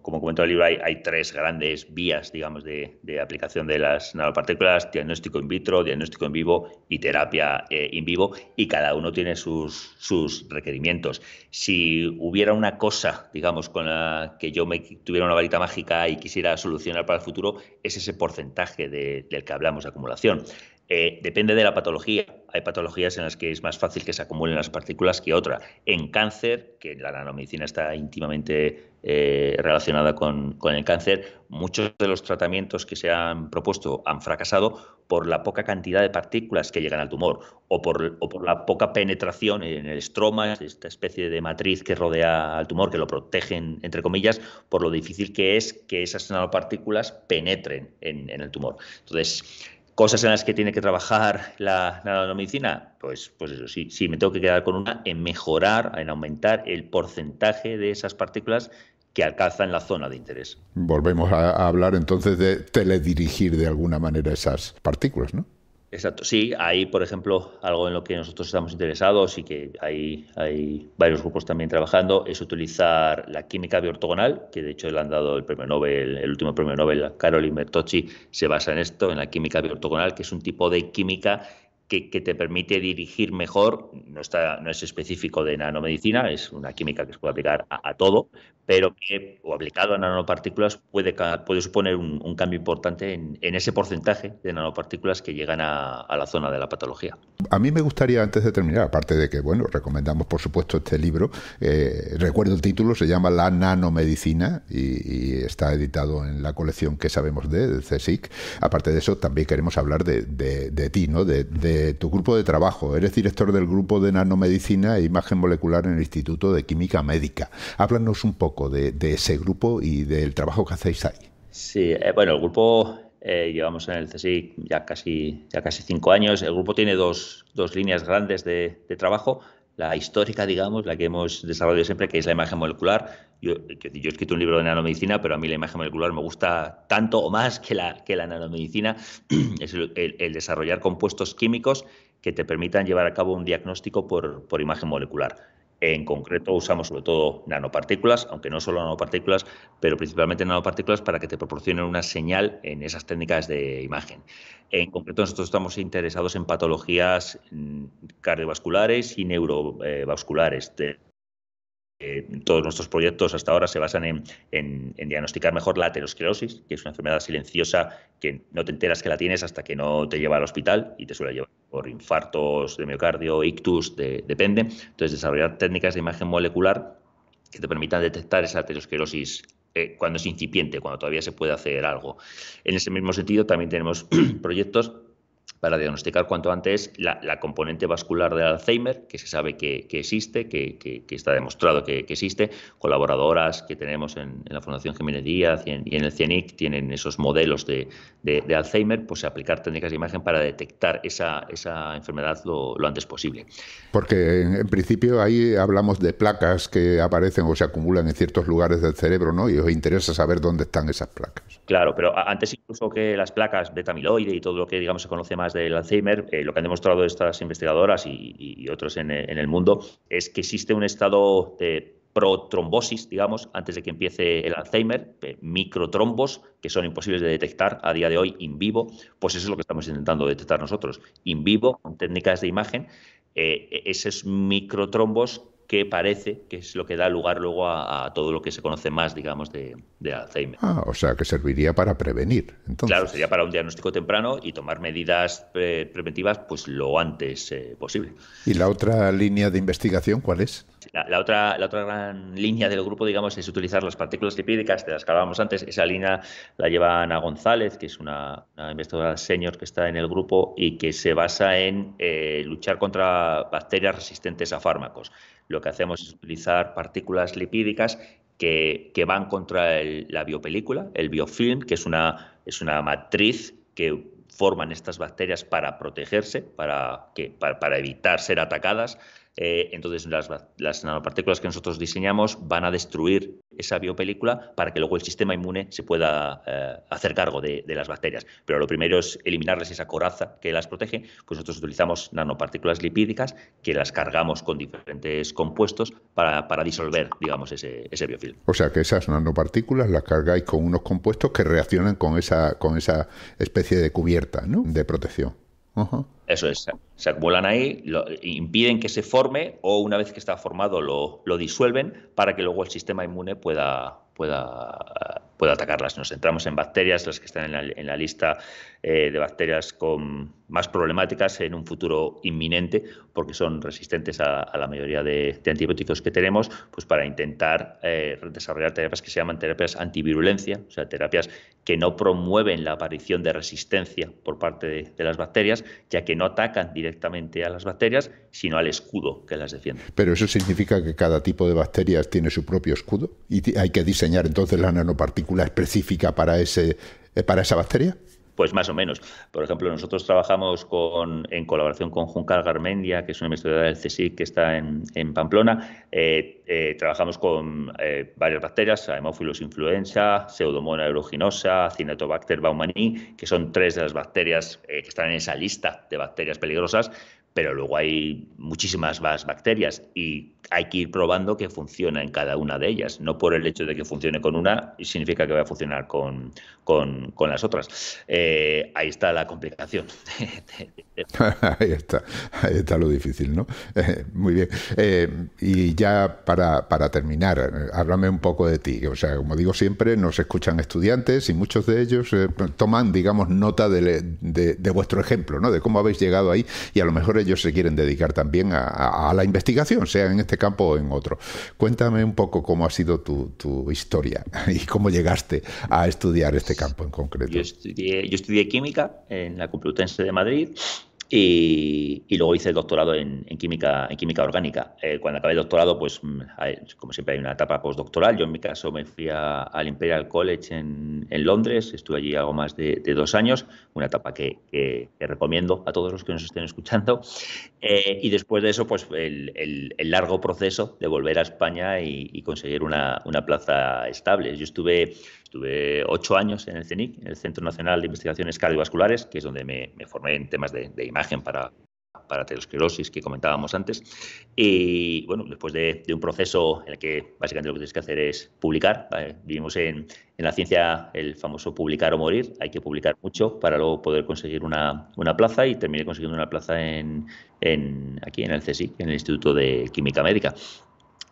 como el libro, hay, tres grandes vías, digamos, de, aplicación de las nanopartículas, diagnóstico in vitro, diagnóstico en vivo y terapia en eh, in vivo, y cada uno tiene sus, requerimientos. Si hubiera una cosa, digamos, con la que yo me tuviera una varita mágica y quisiera solucionar para el futuro, es ese porcentaje del que hablamos de acumulación. Eh, depende de la patología hay patologías en las que es más fácil que se acumulen las partículas que otra. En cáncer, que la nanomedicina está íntimamente eh, relacionada con, el cáncer, muchos de los tratamientos que se han propuesto han fracasado por la poca cantidad de partículas que llegan al tumor o por, la poca penetración en el estroma, esta especie de matriz que rodea al tumor, que lo protegen, entre comillas, por lo difícil que es que esas nanopartículas penetren en, en el tumor. Entonces, Cosas en las que tiene que trabajar la, nanomedicina, pues, pues eso sí, sí, me tengo que quedar con una en mejorar, en aumentar el porcentaje de esas partículas que alcanzan la zona de interés. Volvemos a, a hablar entonces de teledirigir de alguna manera esas partículas, ¿no? Exacto, sí, hay, por ejemplo, algo en lo que nosotros estamos interesados y que hay, hay varios grupos también trabajando, es utilizar la química biortogonal, que de hecho le han dado el premio Nobel, el último premio Nobel, Caroline Bertocci, se basa en esto, en la química biortogonal, que es un tipo de química que, te permite dirigir mejor, no, está, no es específico de nanomedicina, es una química que se puede aplicar a, todo, pero que, o aplicado a nanopartículas, puede, puede suponer un, cambio importante en, ese porcentaje de nanopartículas que llegan a, la zona de la patología. A mí me gustaría, antes de terminar, aparte de que, bueno, recomendamos por supuesto este libro, eh, recuerdo el título, se llama La nanomedicina y, está editado en la colección que sabemos de, CSIC. Aparte de eso, también queremos hablar de, de, de ti, ¿no? de eh, tu grupo de trabajo. Eres director del grupo de nanomedicina e imagen molecular en el Instituto de Química Médica. Háblanos un poco de, ese grupo y del trabajo que hacéis ahí. Sí, eh, bueno, el grupo eh, llevamos en el CSIC ya casi, ya casi cinco años. El grupo tiene dos, líneas grandes de trabajo la histórica, digamos, la que hemos desarrollado siempre, que es la imagen molecular. Yo, he escrito un libro de nanomedicina, pero a mí la imagen molecular me gusta tanto o más que la, que la nanomedicina. Es el, desarrollar compuestos químicos que te permitan llevar a cabo un diagnóstico por, por imagen molecular. En concreto usamos sobre todo nanopartículas, aunque no solo nanopartículas, pero principalmente nanopartículas para que te proporcionen una señal en esas técnicas de imagen. En concreto, nosotros estamos interesados en patologías mm, cardiovasculares y neurovasculares. Eh, todos nuestros proyectos hasta ahora se basan en, diagnosticar mejor la aterosclerosis, que es una enfermedad silenciosa que no te enteras que la tienes hasta que no te lleva al hospital y te suele llevar por infartos de miocardio, ictus, depende. Entonces, desarrollar técnicas de imagen molecular que te permitan detectar esa aterosclerosis eh, cuando es incipiente, cuando todavía se puede hacer algo. En ese mismo sentido, también tenemos proyectos para diagnosticar cuanto antes la, componente vascular del Alzheimer, que se sabe que, existe, que, está demostrado que, existe. Colaboradoras que tenemos en, la Fundación Jiménez Díaz y en, el CIENIC tienen esos modelos de, Alzheimer, pues aplicar técnicas de imagen para detectar esa, enfermedad lo, antes posible. Porque en, principio ahí hablamos de placas que aparecen o se acumulan en ciertos lugares del cerebro, ¿no? Y os interesa saber dónde están esas placas. Claro, pero antes incluso que las placas de amiloide y todo lo que digamos se conoce más del Alzheimer, eh, lo que han demostrado estas investigadoras y, otros eh, en, el mundo es que existe un estado de protrombosis, digamos, antes de que empiece el Alzheimer, eh, microtrombos que son imposibles de detectar a día de hoy in vivo, pues eso es lo que estamos intentando detectar nosotros, in vivo, con técnicas de imagen, esos microtrombos que parece que es lo que da lugar luego a, todo lo que se conoce más, digamos, de, Alzheimer. Ah, o sea, que serviría para prevenir. Entonces. Claro, sería para un diagnóstico temprano y tomar medidas eh, preventivas pues lo antes eh, posible. ¿Y la otra línea de investigación cuál es? La, otra, la otra gran línea del grupo, digamos, es utilizar las partículas lipídicas de las que hablábamos antes. Esa línea la lleva Ana González, que es una, investigadora senior que está en el grupo y que se basa en eh, luchar contra bacterias resistentes a fármacos lo que hacemos es utilizar partículas lipídicas que, van contra la biopelícula, el biofilm, que es una, matriz que forman estas bacterias para protegerse, para evitar ser atacadas. Eh, entonces las, nanopartículas que nosotros diseñamos van a destruir esa biopelícula para que luego el sistema inmune se pueda eh, hacer cargo de, las bacterias. Pero lo primero es eliminarles esa coraza que las protege, pues nosotros utilizamos nanopartículas lipídicas que las cargamos con diferentes compuestos para, disolver, digamos, ese, biofilm. O sea que esas nanopartículas las cargáis con unos compuestos que reaccionan con esa, con esa especie de cubierta ¿no? de protección. Eso es, se acumulan ahí, lo, impiden que se forme o una vez que está formado lo, disuelven para que luego el sistema inmune pueda, pueda, pueda atacarlas. Nos centramos en bacterias, las que están en la, en la lista eh, de bacterias con más problemáticas en un futuro inminente, porque son resistentes a, la mayoría de, antibióticos que tenemos, pues para intentar eh, desarrollar terapias que se llaman terapias antivirulencia, o sea, terapias que no promueven la aparición de resistencia por parte de, de las bacterias, ya que no atacan directamente a las bacterias, sino al escudo que las defiende. Pero eso significa que cada tipo de bacterias tiene su propio escudo y hay que diseñar entonces la nanopartícula específica para ese eh, para esa bacteria? Pues más o menos. Por ejemplo, nosotros trabajamos con, en colaboración con Juncal Garmendia, que es una investigadora del CSIC que está en, Pamplona. Eh, eh, trabajamos con eh, varias bacterias, Haemophilus influenza, Pseudomonas aeruginosa, Cinetobacter baumannii, que son tres de las bacterias que están en esa lista de bacterias peligrosas pero luego hay muchísimas más bacterias y hay que ir probando que funciona en cada una de ellas. No por el hecho de que funcione con una significa que va a funcionar con, con, las otras. Eh, ahí está la complicación. ahí está, ahí está lo difícil, ¿no? muy bien. Eh, y ya para, terminar, háblame un poco de ti. O sea, como digo siempre, nos escuchan estudiantes y muchos de ellos eh, toman, digamos, nota de, de, vuestro ejemplo, ¿no? De cómo habéis llegado ahí y a lo mejor ellos se quieren dedicar también a, la investigación, sea en este campo o en otro. Cuéntame un poco cómo ha sido tu, historia y cómo llegaste a estudiar este campo en concreto. Yo estudié, yo estudié química en la Complutense de Madrid y, luego hice el doctorado en, química, en química orgánica. Eh, cuando acabé el doctorado, pues mm, como siempre hay una etapa postdoctoral. Yo en mi caso me fui al Imperial College en, Londres, estuve allí algo más de, dos años, una etapa que, recomiendo a todos los que nos estén escuchando. Eh, y después de eso, pues el, el, largo proceso de volver a España y, conseguir una, una plaza estable. Yo estuve Estuve ocho años en el CENIC, en el Centro Nacional de Investigaciones Cardiovasculares, que es donde me, formé en temas de, imagen para, para aterosclerosis que comentábamos antes. Y bueno, después de, un proceso en el que básicamente lo que tienes que hacer es publicar, vivimos en, la ciencia el famoso publicar o morir, hay que publicar mucho para luego poder conseguir una, una plaza y terminé consiguiendo una plaza aquí en el CSIC, en el Instituto de Química Médica.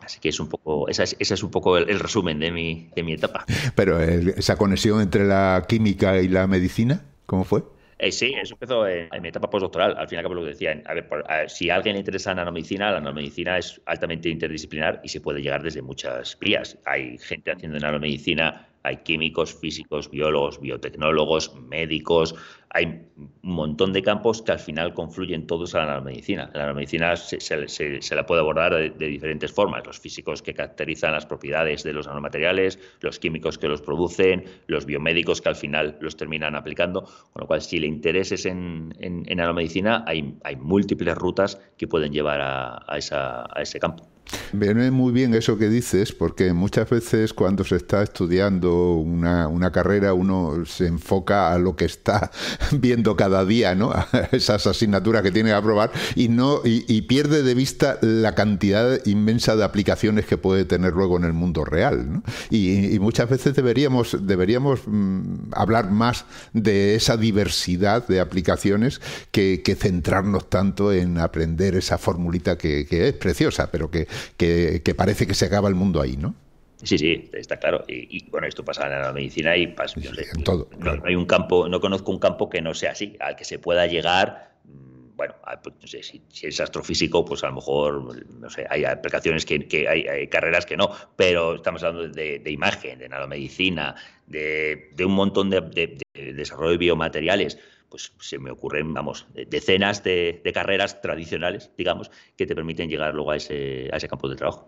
Así que es un poco, ese es, es un poco el, resumen de mi, etapa. Pero esa conexión entre la química y la medicina, ¿cómo fue? Eh, sí, eso empezó en, mi etapa postdoctoral. Al final, y lo decía, lo que decía, a si alguien le interesa la nanomedicina, la nanomedicina es altamente interdisciplinar y se puede llegar desde muchas vías. Hay gente haciendo nanomedicina hay químicos, físicos, biólogos, biotecnólogos, médicos, hay un montón de campos que al final confluyen todos a la nanomedicina. La nanomedicina se, la puede abordar de, diferentes formas. Los físicos que caracterizan las propiedades de los nanomateriales, los químicos que los producen, los biomédicos que al final los terminan aplicando. Con lo cual, si le intereses en, en, nanomedicina, hay, múltiples rutas que pueden llevar a, a ese campo. Viene muy bien eso que dices, porque muchas veces cuando se está estudiando una, carrera uno se enfoca a lo que está viendo cada día, ¿no? esas asignaturas que tiene que aprobar y, no, y, pierde de vista la cantidad inmensa de aplicaciones que puede tener luego en el mundo real, y, muchas veces deberíamos, deberíamos mm, hablar más de esa diversidad de aplicaciones que, centrarnos tanto en aprender esa formulita que es preciosa, pero que que, parece que se acaba el mundo ahí, ¿no? Sí, sí, está claro. Y, bueno, esto pasa en la medicina y pasa en todo. No, hay un campo, no conozco un campo que no sea así, al que se pueda llegar. Mm, bueno, pues, no sé, si, es astrofísico, pues a lo mejor, hay aplicaciones que, hay, carreras que no, pero estamos hablando de, imagen, de nanomedicina, de, un montón de desarrollo de biomateriales pues se me ocurren, vamos, decenas de, carreras tradicionales, digamos, que te permiten llegar luego a ese, a ese campo de trabajo.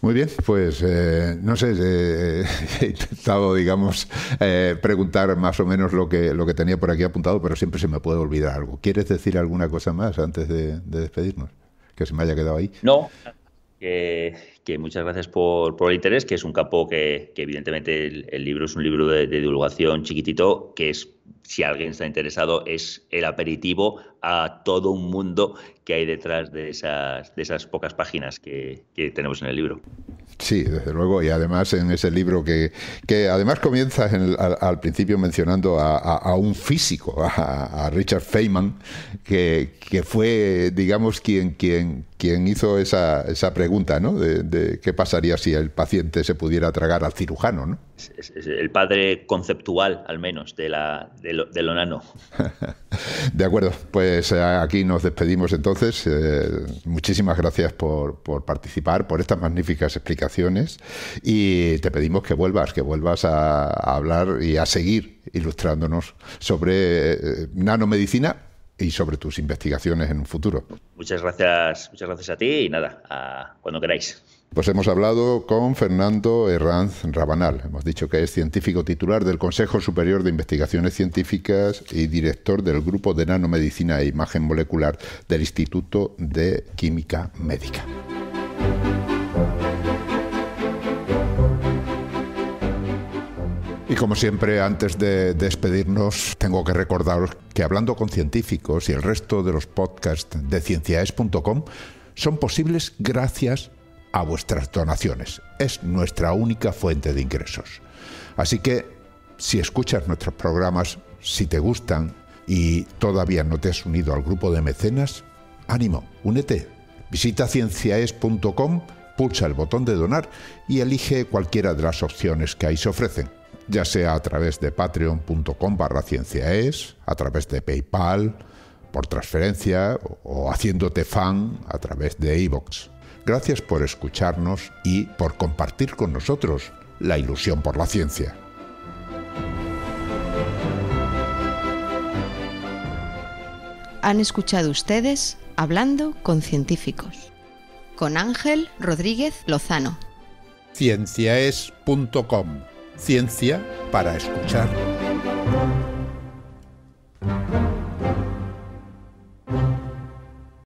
Muy bien, pues eh, no sé, eh, he intentado, digamos, eh, preguntar más o menos lo que, lo que tenía por aquí apuntado, pero siempre se me puede olvidar algo. ¿Quieres decir alguna cosa más antes de, despedirnos? Que se me haya quedado ahí. No, que, muchas gracias por, el interés, que es un campo que, evidentemente el, libro es un libro de, de divulgación chiquitito, que es si alguien está interesado, es el aperitivo a todo un mundo que hay detrás de esas, de esas pocas páginas que, tenemos en el libro. Sí, desde luego, y además en ese libro que, que además comienza al, principio mencionando a, un físico, a, Richard Feynman, que, fue, digamos, quien, quien, quien hizo esa, pregunta, ¿no? De, qué pasaría si el paciente se pudiera tragar al cirujano, ¿no? Es, el padre conceptual, al menos, de la, de de lo, nano. de acuerdo, pues eh, aquí nos despedimos entonces. Eh, muchísimas gracias por, participar, por estas magníficas explicaciones y te pedimos que vuelvas, que vuelvas a, hablar y a seguir ilustrándonos sobre eh, nanomedicina y sobre tus investigaciones en un futuro. Muchas gracias, muchas gracias a ti y nada, cuando queráis. Pues hemos hablado con Fernando Herranz Rabanal. Hemos dicho que es científico titular del Consejo Superior de Investigaciones Científicas y director del Grupo de Nanomedicina e Imagen Molecular del Instituto de Química Médica. Y como siempre, antes de despedirnos, tengo que recordaros que hablando con científicos y el resto de los podcasts de cienciaes.com son posibles gracias a vuestras donaciones. Es nuestra única fuente de ingresos. Así que si escuchas nuestros programas, si te gustan y todavía no te has unido al grupo de mecenas, ánimo, únete. Visita cienciaes.com, pulsa el botón de donar y elige cualquiera de las opciones que ahí se ofrecen, ya sea a través de patreon.com barra cienciaes, a través de PayPal, por transferencia o haciéndote fan a través de iVoox. Gracias por escucharnos y por compartir con nosotros la ilusión por la ciencia. Han escuchado ustedes Hablando con Científicos, con Ángel Rodríguez Lozano. Cienciaes.com Ciencia para escuchar.